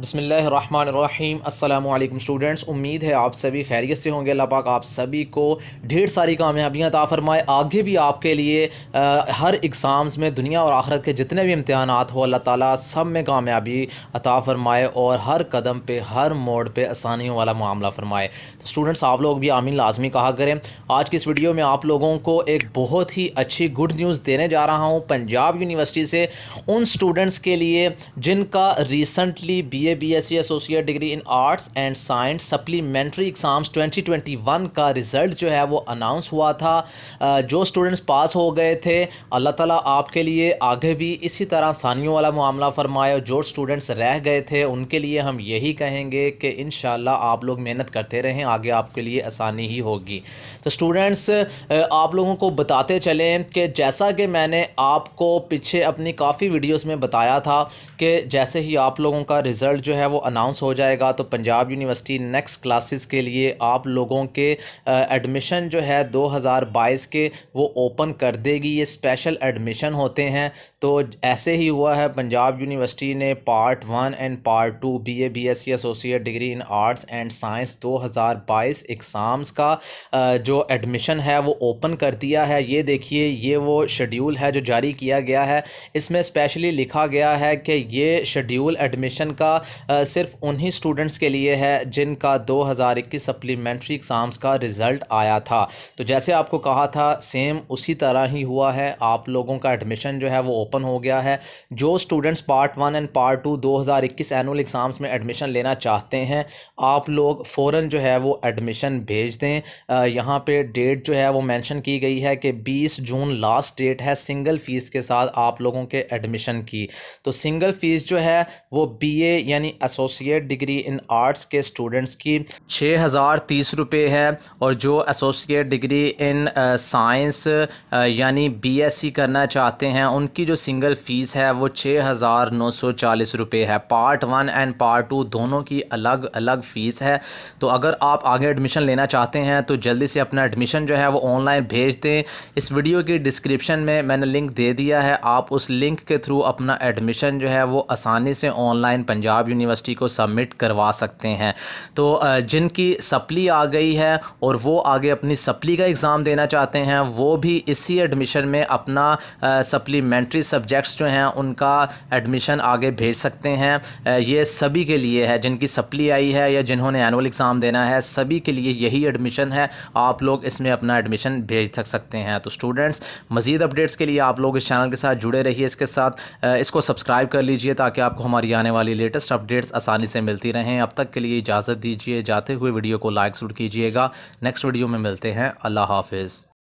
बसमीम स्टूडेंट्स उम्मीद है आप सभी खैरियत से होंगे अल्लाह पाक आप सभी को ढेर सारी कामयाबियाँ ताफ़रमाए फरमाए आगे भी आपके लिए आ, हर एग्ज़ाम्स में दुनिया और आखरत के जितने भी इम्तहान हो अल्लाह ताला सब में कामयाबी अता फरमाए और हर कदम पे हर मोड़ पे आसानियों वाला मामला फरमाए तो स्टूडेंट्स आप लोग भी आमीन लाजमी कहा करें आज की इस वीडियो में आप लोगों को एक बहुत ही अच्छी गुड न्यूज़ देने जा रहा हूँ पंजाब यूनिवर्सिटी से उन स्टूडेंट्स के लिए जिनका recently B A B S C associate degree in arts and science supplementary exams 2021 का रिज़ल्ट जो है वो अनाउंस हुआ था जो स्टूडेंट्स पास हो गए थे अल्लाह ताला आपके लिए आगे भी इसी तरह सानियों वाला मामला फरमाए और जो स्टूडेंट्स रह गए थे उनके लिए हम यही कहेंगे कि इन आप लोग मेहनत करते रहें आगे आपके लिए आसानी ही होगी तो स्टूडेंट्स आप लोगों को बताते चलें कि जैसा कि मैंने आपको पीछे अपनी काफ़ी वीडियोज़ में बताया था कि जैसे ही आप लोगों का रिज़ल्ट रिज़ल्ट जो है वो अनाउंस हो जाएगा तो पंजाब यूनिवर्सिटी नेक्स्ट क्लासेस के लिए आप लोगों के एडमिशन जो है 2022 के वो ओपन कर देगी ये स्पेशल एडमिशन होते हैं तो ऐसे ही हुआ है पंजाब यूनिवर्सिटी ने part one and part two B A B S C associate degree in arts and science 2022 exams का जो एडमिशन है वो ओपन कर दिया है ये देखिए ये वो शेड्यूल है जो जारी किया गया है इसमें स्पेशली लिखा गया है कि ये शेड्यूल एडमिशन का सिर्फ उन्हीं स्टूडेंट्स के लिए है जिनका 2021 सप्लीमेंट्री एग्ज़ाम्स का रिज़ल्ट आया था तो जैसे आपको कहा था सेम उसी तरह ही हुआ है आप लोगों का एडमिशन जो है वो ओपन हो गया है जो students part one and part two 2021 annual exams में एडमिशन लेना चाहते हैं आप लोग फ़ौर जो है वो एडमिशन भेज दें यहाँ पर डेट जो है वो मैंशन की गई है कि बीस जून लास्ट डेट है सिंगल फ़ीस के साथ आप लोगों के एडमिशन की तो सिंगल फ़ीस जो है वो बी ए यानी एसोसिएट डिग्री इन आर्ट्स के स्टूडेंट्स की छः हज़ार तीस रुपये है और जो एसोसिएट डिग्री इन साइंस यानी बीएससी करना चाहते हैं उनकी जो सिंगल फ़ीस है वो छः हज़ार नौ सौ चालीस रुपये है part one and part two दोनों की अलग अलग फ़ीस है तो अगर आप आगे एडमिशन लेना चाहते हैं तो जल्दी से अपना एडमिशन जो है वो ऑनलाइन भेज दें इस वीडियो की डिस्क्रिप्शन में मैंने लिंक दे दिया है आप उस लिंक के थ्रू अपना एडमिशन जो है वो आसानी से ऑनलाइन पंजाब यूनिवर्सिटी को सबमिट करवा सकते हैं तो जिनकी सप्ली आ गई है और वो आगे अपनी सप्ली का एग्ज़ाम देना चाहते हैं वो भी इसी एडमिशन में अपना सप्लीमेंट्री सब्जेक्ट्स जो हैं उनका एडमिशन आगे भेज सकते हैं ये सभी के लिए है जिनकी सप्ली आई है या जिन्होंने एनुअल एग्ज़ाम देना है सभी के लिए यही एडमिशन है आप लोग इसमें अपना एडमिशन भेज सकते हैं तो स्टूडेंट्स मज़ीद अपडेट्स के लिए आप लोग इस चैनल के साथ जुड़े रहिए इसके साथ इसको सब्सक्राइब कर लीजिए ताकि आपको हमारी आने वाली लेटेस्ट लेटेस्ट अपडेट्स आसानी से मिलती रहें अब तक के लिए इजाज़त दीजिए जाते हुए वीडियो को लाइक जरूर कीजिएगा नेक्स्ट वीडियो में मिलते हैं अल्लाह हाफिज़